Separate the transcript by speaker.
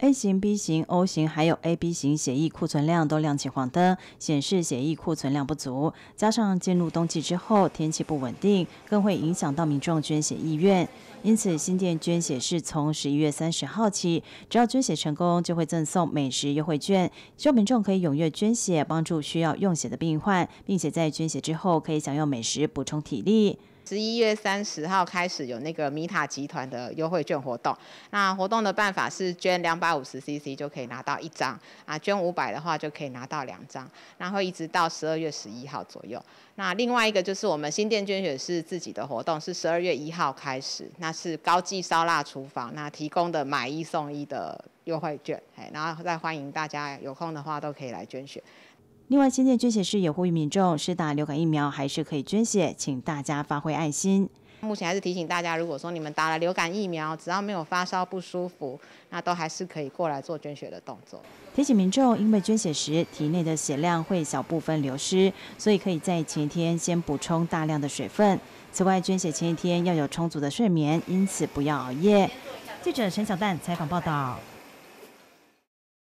Speaker 1: A 型、B 型、O 型还有 AB 型血液库存量都亮起黄灯，显示血液库存量不足。加上进入冬季之后，天气不稳定，更会影响到民众捐血意愿。因此，新店捐血是从十一月三十号起，只要捐血成功，就会赠送美食优惠券。希望民众可以踊跃捐血，帮助需要用血的病患，并且在捐血之后可以享用美食，补充体力。
Speaker 2: 十一月三十号开始有那个米塔集团的优惠券活动，那活动的办法是捐两百五十 CC 就可以拿到一张，啊捐五百的话就可以拿到两张，然后一直到十二月十一号左右。那另外一个就是我们新店捐血是自己的活动，是十二月一号开始，那是高级烧腊厨房那提供的买一送一的优惠券，哎，然后再欢迎大家有空的话都可以来捐血。另
Speaker 1: 外，新店捐血室也呼吁民众，是打流感疫苗还是可以捐血，请大家发挥爱心。
Speaker 2: 目前还是提醒大家，如果说你们打了流感疫苗，只要没有发烧不舒服，那都还是可以过来做捐血的动作。
Speaker 1: 提醒民众，因为捐血时体内的血量会小部分流失，所以可以在前一天先补充大量的水分。此外，捐血前一天要有充足的睡眠，因此不要熬夜。记者陈小蛋采访报道。